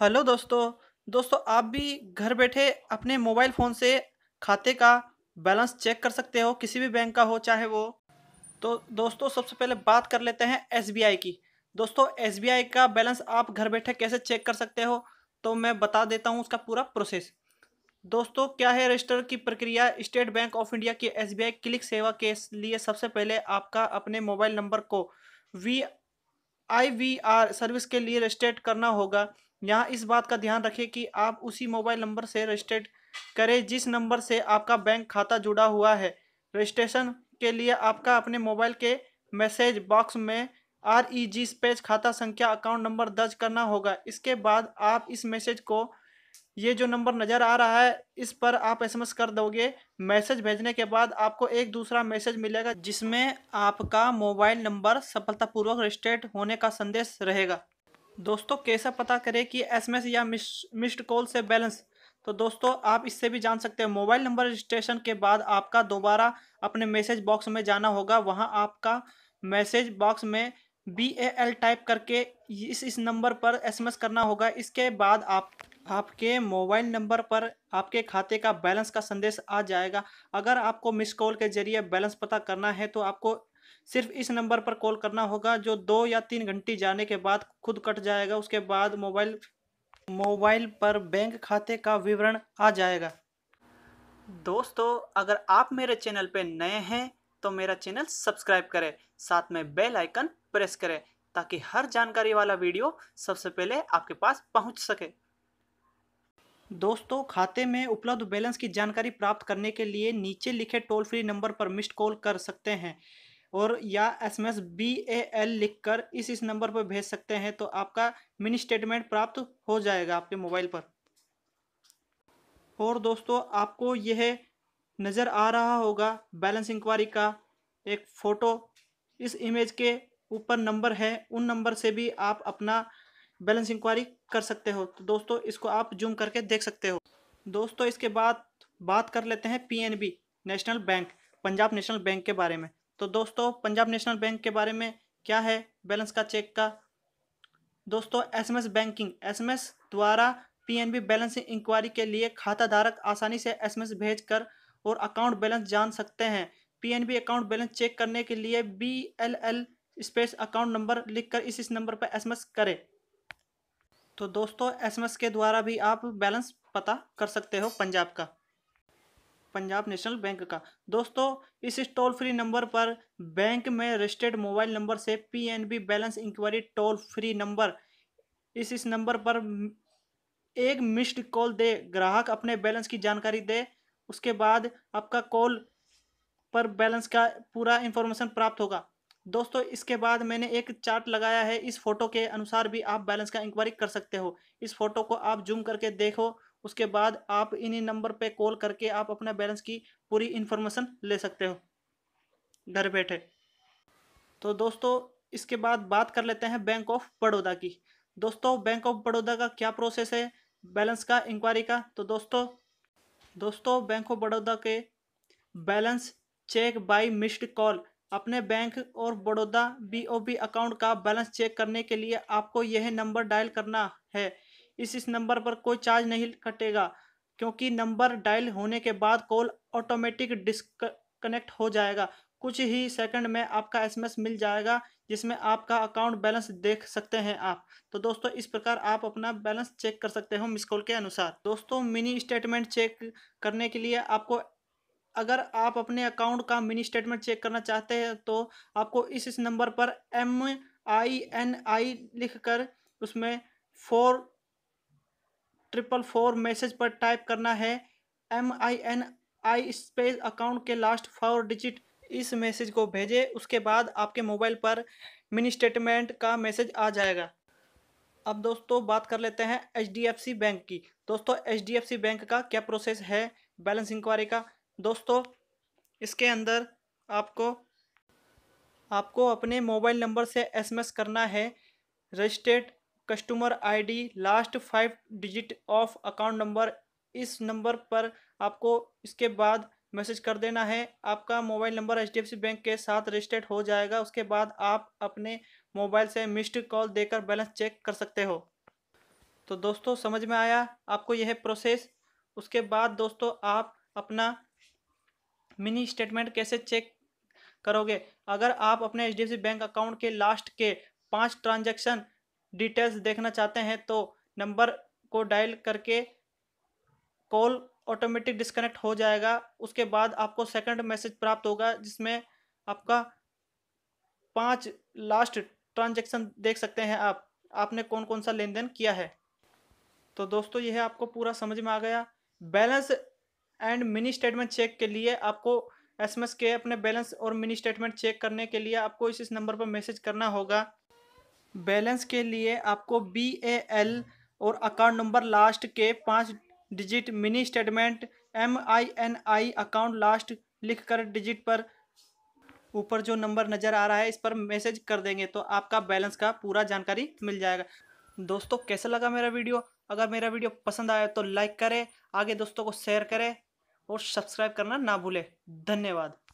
hello दोस्तों दोस्तों आप भी घर बैठे अपने मोबाइल फ़ोन से खाते का बैलेंस चेक कर सकते हो किसी भी बैंक का हो चाहे वो तो दोस्तों सबसे पहले बात कर लेते हैं एसबीआई की दोस्तों एसबीआई का बैलेंस आप घर बैठे कैसे चेक कर सकते हो तो मैं बता देता हूँ उसका पूरा प्रोसेस दोस्तों क्या है रजिस्टर की प्रक्रिया स्टेट बैंक ऑफ इंडिया की एस क्लिक सेवा के लिए सबसे पहले आपका अपने मोबाइल नंबर को V I V R service के लिए रजिस्टर्ड करना होगा यहाँ इस बात का ध्यान रखें कि आप उसी मोबाइल नंबर से रजिस्टर्ड करें जिस नंबर से आपका बैंक खाता जुड़ा हुआ है रजिस्ट्रेशन के लिए आपका अपने मोबाइल के मैसेज बॉक्स में R E e G space खाता संख्या अकाउंट नंबर दर्ज करना होगा इसके बाद आप इस मैसेज को ये जो नंबर नज़र आ रहा है इस पर आप एसएमएस कर दोगे मैसेज भेजने के बाद आपको एक दूसरा मैसेज मिलेगा जिसमें आपका मोबाइल नंबर सफलतापूर्वक रजिस्टर्ड होने का संदेश रहेगा दोस्तों कैसा पता करें कि एसएमएस या मिस मिस्ड कॉल से बैलेंस तो दोस्तों आप इससे भी जान सकते हैं मोबाइल नंबर रजिस्ट्रेशन के बाद आपका दोबारा अपने मैसेज बॉक्स में जाना होगा वहां आपका मैसेज बॉक्स में बी ए एल टाइप करके इस इस नंबर पर एसएमएस करना होगा इसके बाद आप आपके मोबाइल नंबर पर आपके खाते का बैलेंस का संदेश आ जाएगा अगर आपको मिस कॉल के जरिए बैलेंस पता करना है तो आपको सिर्फ इस नंबर पर कॉल करना होगा जो दो या तीन घंटे जाने के बाद खुद कट जाएगा उसके बाद मोबाइल मोबाइल पर बैंक खाते का विवरण आ जाएगा दोस्तों अगर आप मेरे चैनल पर नए हैं तो मेरा चैनल सब्सक्राइब करें साथ में बेल आइकन प्रेस करें ताकि हर जानकारी वाला वीडियो सबसे पहले आपके पास पहुंच सके दोस्तों खाते में उपलब्ध बैलेंस की जानकारी प्राप्त करने के लिए नीचे लिखे टोल फ्री नंबर पर मिस्ड कॉल कर सकते हैं और या S M S B A L लिख कर इस इस नंबर पर भेज सकते हैं तो आपका मिनी स्टेटमेंट प्राप्त हो जाएगा आपके मोबाइल पर और दोस्तों आपको यह नज़र आ रहा होगा बैलेंस इंक्वायरी का एक फ़ोटो इस इमेज के ऊपर नंबर है उन नंबर से भी आप अपना बैलेंस इंक्वायरी कर सकते हो तो दोस्तों इसको आप जूम करके देख सकते हो दोस्तों इसके बाद बात कर लेते हैं PNB national bank Punjab national bank के बारे में तो दोस्तों पंजाब नेशनल बैंक के बारे में क्या है बैलेंस का चेक का दोस्तों एसएमएस बैंकिंग एसएमएस द्वारा पीएनबी बैलेंस इंक्वायरी के लिए खाता धारक आसानी से एसएमएस भेजकर और अकाउंट बैलेंस जान सकते हैं पीएनबी अकाउंट बैलेंस चेक करने के लिए B L L space account number लिखकर इस इस नंबर पर एसएमएस करें तो दोस्तों एसएमएस के द्वारा भी आप बैलेंस पता कर सकते हो पंजाब का पंजाब नेशनल बैंक का दोस्तों इस टोल फ्री नंबर पर बैंक में रजिस्टर्ड मोबाइल नंबर से PNB balance inquiry toll free number इस इस नंबर पर एक मिस्ड कॉल दे ग्राहक अपने बैलेंस की जानकारी दे उसके बाद आपका कॉल पर बैलेंस का पूरा इंफॉर्मेशन प्राप्त होगा दोस्तों इसके बाद मैंने एक चार्ट लगाया है इस फोटो के अनुसार भी आप बैलेंस का इंक्वायरी कर सकते हो इस फोटो को आप जूम करके देखो उसके बाद आप इन्हीं नंबर पे कॉल करके आप अपना बैलेंस की पूरी इन्फॉर्मेशन ले सकते हो घर बैठे तो दोस्तों इसके बाद बात कर लेते हैं बैंक ऑफ बड़ौदा की दोस्तों बैंक ऑफ बड़ौदा का क्या प्रोसेस है बैलेंस का इंक्वायरी का तो दोस्तों दोस्तों बैंक ऑफ बड़ौदा के balance check by missed call अपने बैंक और बड़ौदा बीओबी अकाउंट का बैलेंस चेक करने के लिए आपको यह नंबर डायल करना है इस इस नंबर पर कोई चार्ज नहीं कटेगा क्योंकि नंबर डायल होने के बाद कॉल ऑटोमेटिक डिस्कनेक्ट हो जाएगा कुछ ही सेकंड में आपका एसएमएस मिल जाएगा जिसमें आपका अकाउंट बैलेंस देख सकते हैं आप तो दोस्तों इस प्रकार आप अपना बैलेंस चेक कर सकते हो मिस कॉल के अनुसार दोस्तों मिनी स्टेटमेंट चेक करने के लिए आपको अगर आप अपने अकाउंट का मिनी स्टेटमेंट चेक करना चाहते हैं तो आपको इस इस नंबर पर एम आई एन आई लिख कर उसमें फोर ट्रिपल फोर मैसेज पर टाइप करना है M I N I space account के लास्ट फोर डिजिट इस मैसेज को भेजें उसके बाद आपके मोबाइल पर मिनी स्टेटमेंट का मैसेज आ जाएगा अब दोस्तों बात कर लेते हैं H D F C bank की दोस्तों H D F C bank का क्या प्रोसेस है बैलेंस इंक्वायरी का दोस्तों इसके अंदर आपको आपको अपने मोबाइल नंबर से एसएमएस करना है registered customer ID last five digit of account number इस नंबर पर आपको इसके बाद मैसेज कर देना है आपका मोबाइल नंबर एच बैंक के साथ रजिस्टर्ड हो जाएगा उसके बाद आप अपने मोबाइल से मिस्ड कॉल देकर बैलेंस चेक कर सकते हो तो दोस्तों समझ में आया आपको यह प्रोसेस उसके बाद दोस्तों आप अपना मिनी स्टेटमेंट कैसे चेक करोगे अगर आप अपने एच बैंक अकाउंट के लास्ट के पाँच ट्रांजैक्शन डिटेल्स देखना चाहते हैं तो नंबर को डायल करके कॉल ऑटोमेटिक डिस्कनेक्ट हो जाएगा उसके बाद आपको सेकंड मैसेज प्राप्त होगा जिसमें आपका पांच लास्ट ट्रांजेक्शन देख सकते हैं आप आपने कौन कौन सा लेन देन किया है तो दोस्तों यह आपको पूरा समझ में आ गया balance and mini statement check के लिए आपको एसएमएस के अपने बैलेंस और मिनी स्टेटमेंट चेक करने के लिए आपको इस इस नंबर पर मैसेज करना होगा बैलेंस के लिए आपको बी ए एल और अकाउंट नंबर लास्ट के पांच digit mini statement M I N I account last लिखकर डिजिट पर ऊपर जो नंबर नज़र आ रहा है इस पर मैसेज कर देंगे तो आपका बैलेंस का पूरा जानकारी मिल जाएगा दोस्तों कैसा लगा मेरा वीडियो अगर मेरा वीडियो पसंद आया तो लाइक करें आगे दोस्तों को शेयर करें और सब्सक्राइब करना ना भूलें धन्यवाद